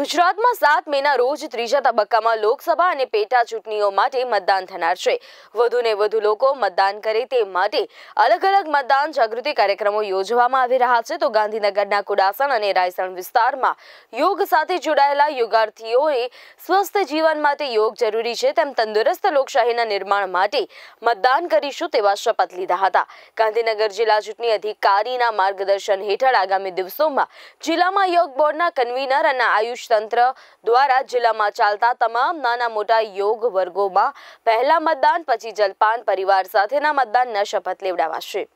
ગુજરાતમાં સાત મેના રોજ ત્રીજા તબક્કામાં લોકસભા અને પેટા ચૂંટણીઓ માટે મતદાન થનાર છે વધુને વધુ લોકો મતદાન કરે તે માટે અલગ અલગ મતદાન જાગૃતિ કાર્યક્રમો યોજવામાં આવી રહ્યા છે તો ગાંધીનગરના કુડાસણ અને રાયસણ વિસ્તારમાં યોગ સાથે જોડાયેલા યોગાર્થીઓએ સ્વસ્થ જીવન માટે યોગ જરૂરી છે તેમ તંદુરસ્ત લોકશાહીના નિર્માણ માટે મતદાન કરીશું તેવા શપથ લીધા હતા ગાંધીનગર જિલ્લા ચૂંટણી અધિકારીના માર્ગદર્શન હેઠળ આગામી દિવસોમાં જિલ્લામાં યોગ બોર્ડના કન્વીનર અને આયુષ તંત્ર દ્વારા જિલ્લામાં ચાલતા તમામ નાના મોટા યોગ વર્ગોમાં પહેલા મતદાન પછી જલપાન પરિવાર સાથેના મતદાનના શપથ લેવડાવાશે